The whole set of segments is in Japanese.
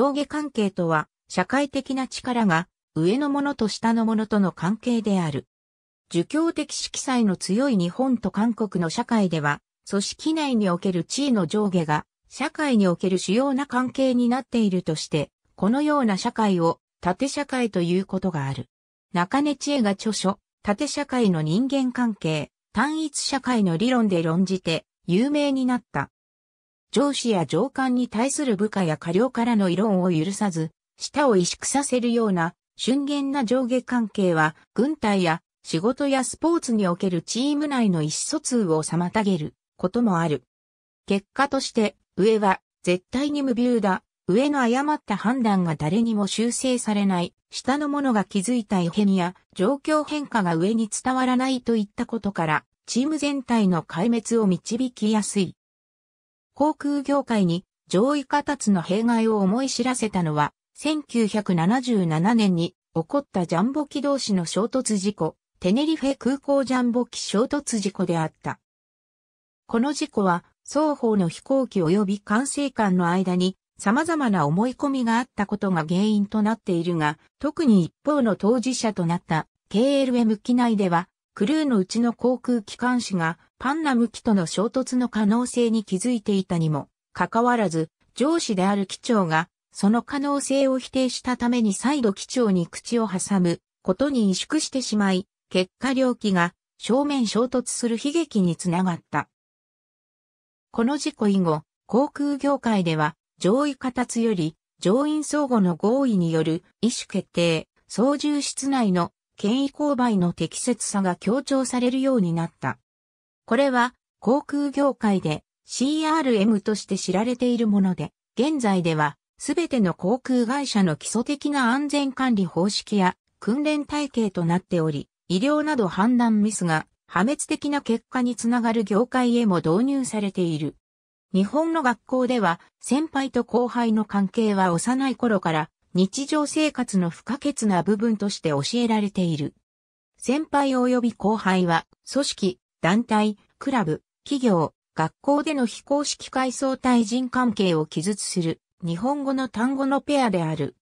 上下関係とは、社会的な力が、上のものと下のものとの関係である。儒教的色彩の強い日本と韓国の社会では、組織内における地位の上下が、社会における主要な関係になっているとして、このような社会を、縦社会ということがある。中根知恵が著書、縦社会の人間関係、単一社会の理論で論じて、有名になった。上司や上官に対する部下や下僚からの異論を許さず、舌を萎縮させるような、瞬厳な上下関係は、軍隊や仕事やスポーツにおけるチーム内の意思疎通を妨げることもある。結果として、上は絶対に無謬だ。上の誤った判断が誰にも修正されない。下の者が気づいた異変や状況変化が上に伝わらないといったことから、チーム全体の壊滅を導きやすい。航空業界に上位下達の弊害を思い知らせたのは、1977年に起こったジャンボ機同士の衝突事故、テネリフェ空港ジャンボ機衝突事故であった。この事故は、双方の飛行機及び管制官の間に様々な思い込みがあったことが原因となっているが、特に一方の当事者となった KLM 機内では、クルーのうちの航空機関士がパンナム機との衝突の可能性に気づいていたにも、かかわらず、上司である機長が、その可能性を否定したために再度機長に口を挟むことに萎縮してしまい、結果両機が正面衝突する悲劇につながった。この事故以後、航空業界では上位下達より乗員相互の合意による意思決定、操縦室内の権威勾配の適切さが強調されるようになった。これは航空業界で CRM として知られているもので、現在ではすべての航空会社の基礎的な安全管理方式や訓練体系となっており、医療など判断ミスが破滅的な結果につながる業界へも導入されている。日本の学校では先輩と後輩の関係は幼い頃から日常生活の不可欠な部分として教えられている。先輩及び後輩は組織、団体、クラブ、企業、学校での非公式階層対人関係を記述する日本語の単語のペアである。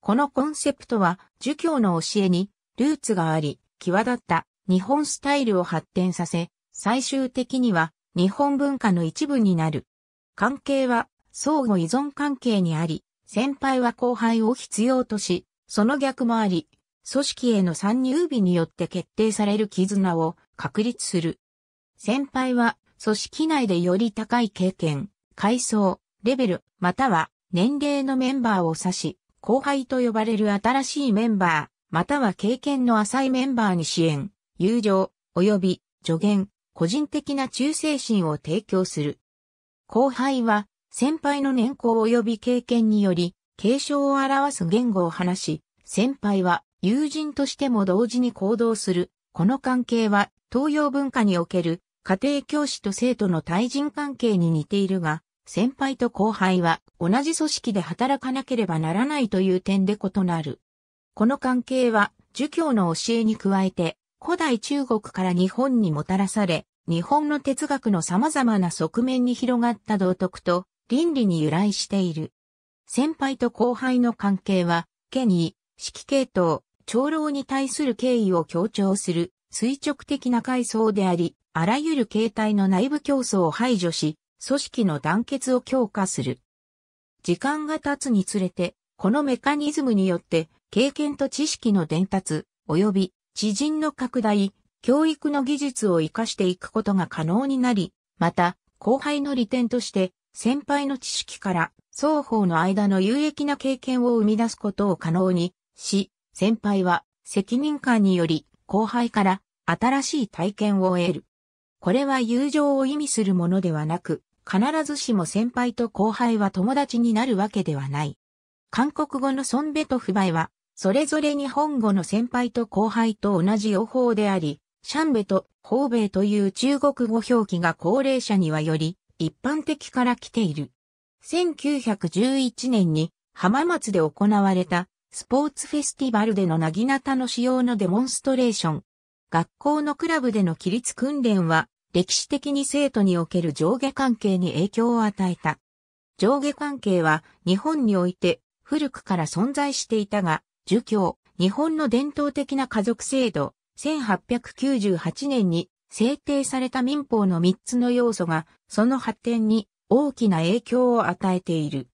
このコンセプトは、儒教の教えにルーツがあり、際立った日本スタイルを発展させ、最終的には日本文化の一部になる。関係は相互依存関係にあり、先輩は後輩を必要とし、その逆もあり、組織への参入日によって決定される絆を確立する。先輩は、組織内でより高い経験、階層、レベル、または年齢のメンバーを指し、後輩と呼ばれる新しいメンバー、または経験の浅いメンバーに支援、友情、及び助言、個人的な忠誠心を提供する。後輩は、先輩の年功及び経験により、継承を表す言語を話し、先輩は友人としても同時に行動するこの関係は東洋文化における家庭教師と生徒の対人関係に似ているが、先輩と後輩は同じ組織で働かなければならないという点で異なる。この関係は、儒教の教えに加えて、古代中国から日本にもたらされ、日本の哲学の様々な側面に広がった道徳と倫理に由来している。先輩と後輩の関係は、権威、指揮系統、長老に対する敬意を強調する垂直的な階層であり、あらゆる形態の内部競争を排除し、組織の団結を強化する。時間が経つにつれて、このメカニズムによって、経験と知識の伝達、及び知人の拡大、教育の技術を活かしていくことが可能になり、また、後輩の利点として、先輩の知識から双方の間の有益な経験を生み出すことを可能にし、先輩は責任感により後輩から新しい体験を得る。これは友情を意味するものではなく、必ずしも先輩と後輩は友達になるわけではない。韓国語のソンベとフバイは、それぞれ日本語の先輩と後輩と同じ用法であり、シャンベとホーベイという中国語表記が高齢者にはより一般的から来ている。1911年に浜松で行われたスポーツフェスティバルでのなぎなたの使用のデモンストレーション。学校のクラブでの規律訓練は、歴史的に生徒における上下関係に影響を与えた。上下関係は日本において古くから存在していたが、儒教、日本の伝統的な家族制度、1898年に制定された民法の3つの要素が、その発展に大きな影響を与えている。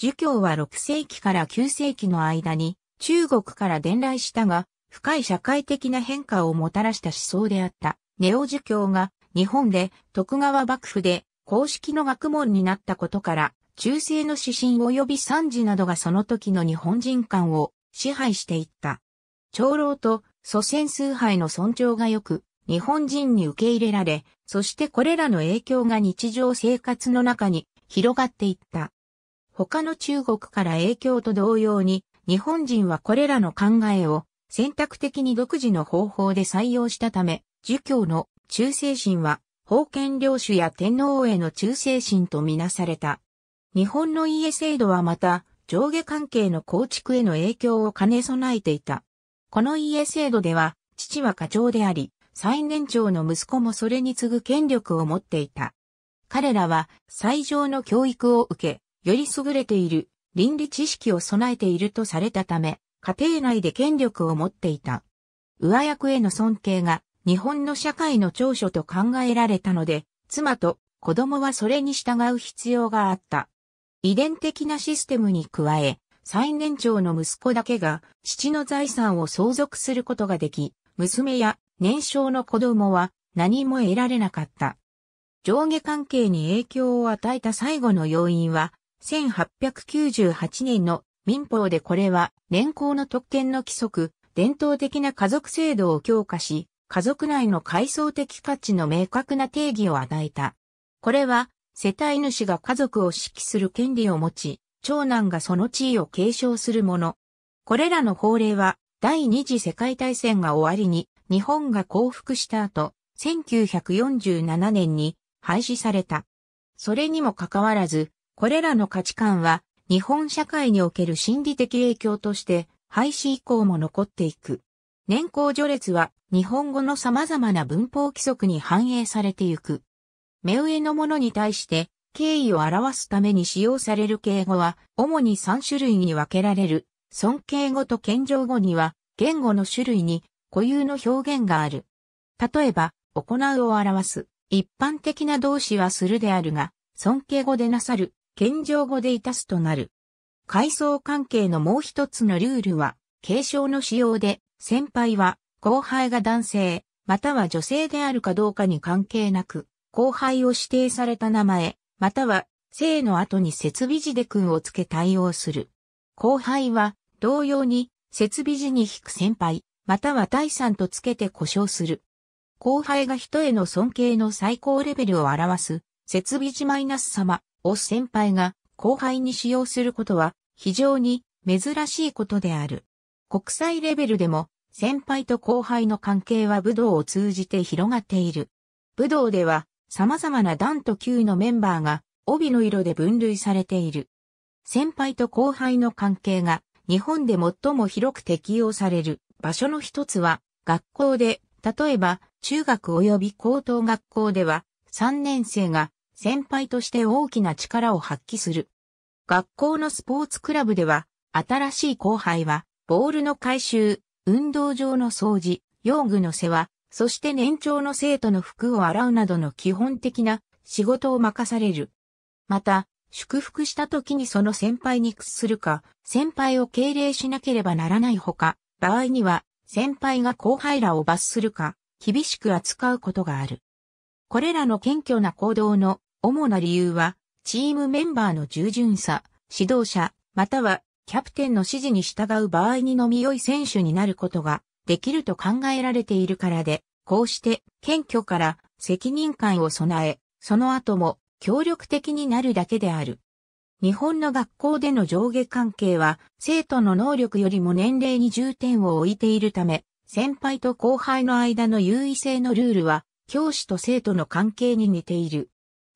儒教は6世紀から9世紀の間に中国から伝来したが、深い社会的な変化をもたらした思想であった、ネオ儒教が日本で徳川幕府で公式の学問になったことから、中世の指針及び惨事などがその時の日本人間を支配していった。長老と祖先崇拝の尊重が良く、日本人に受け入れられ、そしてこれらの影響が日常生活の中に広がっていった。他の中国から影響と同様に、日本人はこれらの考えを選択的に独自の方法で採用したため、儒教の忠誠心は、封建領主や天皇への忠誠心とみなされた。日本の家制度はまた、上下関係の構築への影響を兼ね備えていた。この家制度では、父は課長であり、最年長の息子もそれに次ぐ権力を持っていた。彼らは最上の教育を受け、より優れている倫理知識を備えているとされたため、家庭内で権力を持っていた。上役への尊敬が日本の社会の長所と考えられたので、妻と子供はそれに従う必要があった。遺伝的なシステムに加え、最年長の息子だけが父の財産を相続することができ、娘や年少の子供は何も得られなかった。上下関係に影響を与えた最後の要因は、1898年の民法でこれは年功の特権の規則、伝統的な家族制度を強化し、家族内の階層的価値の明確な定義を与えた。これは、世帯主が家族を指揮する権利を持ち、長男がその地位を継承するもの。これらの法令は、第二次世界大戦が終わりに、日本が降伏した後、1947年に廃止された。それにもかかわらず、これらの価値観は日本社会における心理的影響として廃止以降も残っていく。年功序列は日本語の様々な文法規則に反映されていく。目上のものに対して敬意を表すために使用される敬語は主に3種類に分けられる。尊敬語と謙譲語には言語の種類に固有の表現がある。例えば、行うを表す。一般的な動詞はするであるが、尊敬語でなさる謙譲語でいたすとなる。階層関係のもう一つのルールは、継承の使用で、先輩は、後輩が男性、または女性であるかどうかに関係なく、後輩を指定された名前、または、性の後に設備時で君をつけ対応する。後輩は、同様に、設備時に引く先輩、または第三とつけて故障する。後輩が人への尊敬の最高レベルを表す、設備時マイナス様、を先輩が後輩に使用することは非常に珍しいことである。国際レベルでも先輩と後輩の関係は武道を通じて広がっている。武道では様々な段と級のメンバーが帯の色で分類されている。先輩と後輩の関係が日本で最も広く適用される場所の一つは学校で、例えば中学及び高等学校では3年生が先輩として大きな力を発揮する。学校のスポーツクラブでは、新しい後輩は、ボールの回収、運動場の掃除、用具の世話、そして年長の生徒の服を洗うなどの基本的な仕事を任される。また、祝福した時にその先輩に屈するか、先輩を敬礼しなければならないほか、場合には、先輩が後輩らを罰するか、厳しく扱うことがある。これらの謙虚な行動の主な理由は、チームメンバーの従順さ、指導者、またはキャプテンの指示に従う場合にのみ良い選手になることができると考えられているからで、こうして謙虚から責任感を備え、その後も協力的になるだけである。日本の学校での上下関係は生徒の能力よりも年齢に重点を置いているため、先輩と後輩の間の優位性のルールは教師と生徒の関係に似ている。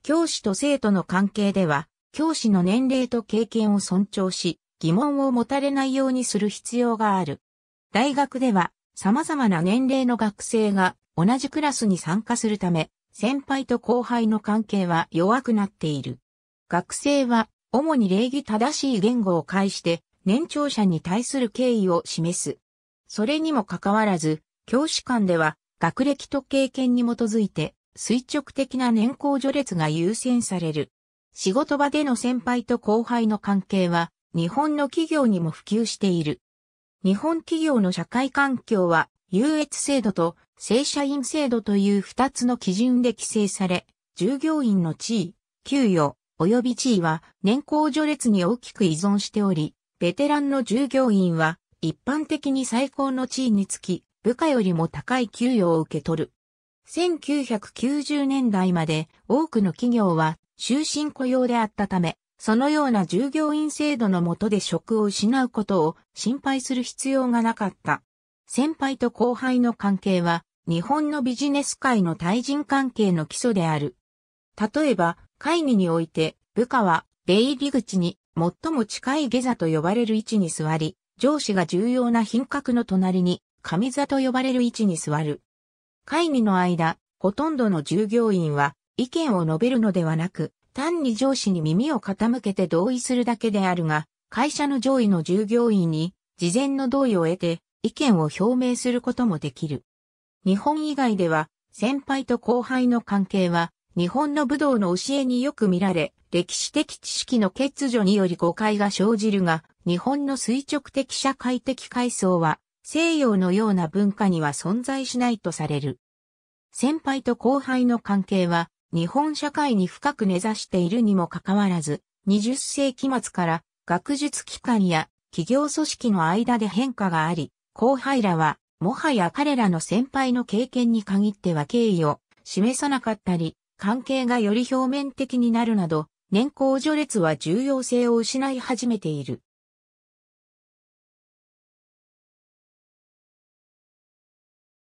教師と生徒の関係では、教師の年齢と経験を尊重し、疑問を持たれないようにする必要がある。大学では、様々な年齢の学生が同じクラスに参加するため、先輩と後輩の関係は弱くなっている。学生は、主に礼儀正しい言語を介して、年長者に対する敬意を示す。それにもかかわらず、教師間では、学歴と経験に基づいて、垂直的な年功序列が優先される。仕事場での先輩と後輩の関係は、日本の企業にも普及している。日本企業の社会環境は、優越制度と正社員制度という二つの基準で規制され、従業員の地位、給与、及び地位は年功序列に大きく依存しており、ベテランの従業員は一般的に最高の地位につき、部下よりも高い給与を受け取る。1990年代まで多くの企業は終身雇用であったため、そのような従業員制度の下で職を失うことを心配する必要がなかった。先輩と後輩の関係は日本のビジネス界の対人関係の基礎である。例えば会議において部下は出入り口に最も近い下座と呼ばれる位置に座り、上司が重要な品格の隣に上座と呼ばれる位置に座る。会議の間、ほとんどの従業員は意見を述べるのではなく、単に上司に耳を傾けて同意するだけであるが、会社の上位の従業員に事前の同意を得て意見を表明することもできる。日本以外では先輩と後輩の関係は日本の武道の教えによく見られ、歴史的知識の欠如により誤解が生じるが、日本の垂直的社会的階層は西洋のような文化には存在しないとされる。先輩と後輩の関係は日本社会に深く根ざしているにもかかわらず、20世紀末から学術機関や企業組織の間で変化があり、後輩らはもはや彼らの先輩の経験に限っては敬意を示さなかったり、関係がより表面的になるなど、年功序列は重要性を失い始めている。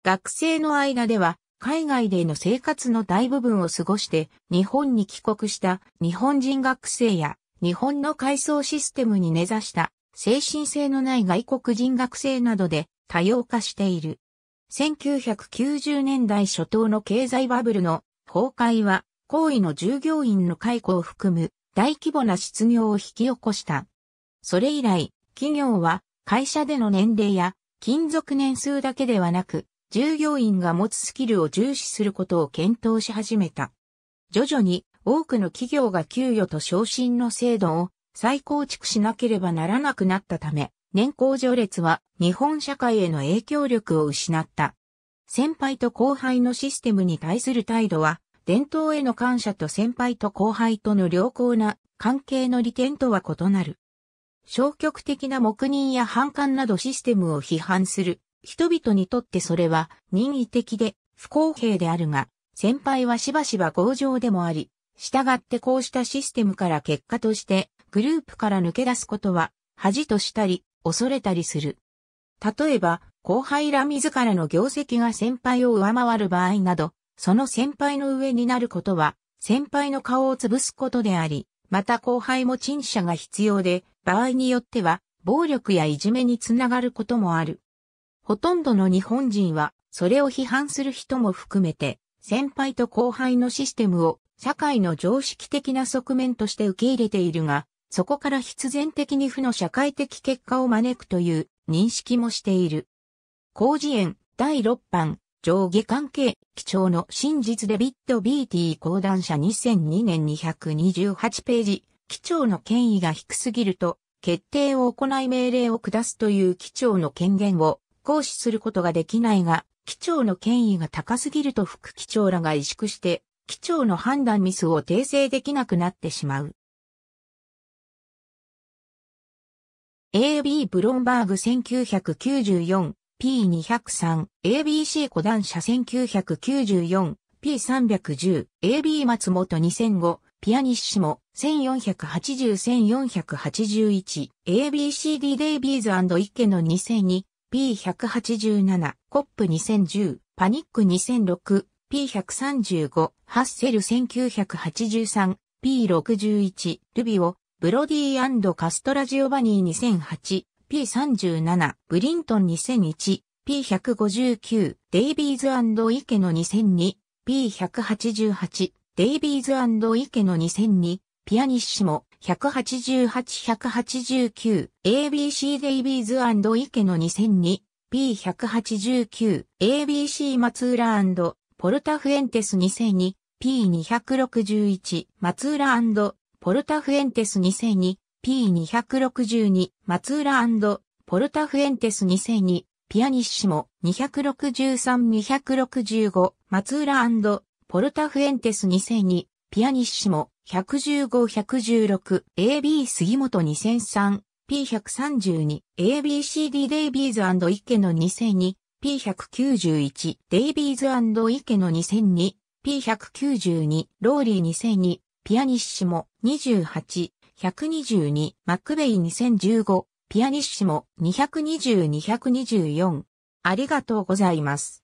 学生の間では、海外での生活の大部分を過ごして日本に帰国した日本人学生や日本の階層システムに根ざした精神性のない外国人学生などで多様化している。1990年代初頭の経済バブルの崩壊は、行為の従業員の解雇を含む大規模な失業を引き起こした。それ以来、企業は会社での年齢や勤続年数だけではなく、従業員が持つスキルを重視することを検討し始めた。徐々に多くの企業が給与と昇進の制度を再構築しなければならなくなったため、年功序列は日本社会への影響力を失った。先輩と後輩のシステムに対する態度は、伝統への感謝と先輩と後輩との良好な関係の利点とは異なる。消極的な黙認や反感などシステムを批判する人々にとってそれは任意的で不公平であるが、先輩はしばしば強情でもあり、従ってこうしたシステムから結果としてグループから抜け出すことは恥としたり恐れたりする。例えば後輩ら自らの業績が先輩を上回る場合など、その先輩の上になることは先輩の顔を潰すことであり、また後輩も陳謝が必要で、場合によっては暴力やいじめにつながることもある。ほとんどの日本人は、それを批判する人も含めて、先輩と後輩のシステムを社会の常識的な側面として受け入れているが、そこから必然的に負の社会的結果を招くという認識もしている。工事園第6版上下関係基調の真実デビット BT 講談社2002年228ページ基調の権威が低すぎると決定を行い命令を下すという基調の権限を行使することができないが、機長の権威が高すぎると副機長らが萎縮して、機長の判断ミスを訂正できなくなってしまう。AB ブロンバーグ 1994P203 ABC 古段車 1994P310 AB 松本2005ピアニッシモ1480-1481 ABCD デイビーズイケの2002 P187、コップ2010、パニック2006、P135、ハッセル1983、P61、ルビオ、ブロディカストラジオバニー2008、P37、ブリントン2001、P159、デイビーズイケの2002、P188、デイビーズイケの2002、ピアニッシモ、188-189、ABC デイビーズ池の2002、P189、ABC 松浦ポルタフエンテス2002、P261、松浦ポルタフエンテス2002、P262、松浦ポルタフエンテス2002、ピアニッシモ263-265、松浦ポルタフエンテス2002、ピアニッシモ115-116、AB 杉本2003、P132、ABCD デイビーズ池の2002、P191、デイビーズ池の2002、P192、ローリー2002、ピアニッシモ28、122、マックベイ2015、ピアニッシモ220、224。ありがとうございます。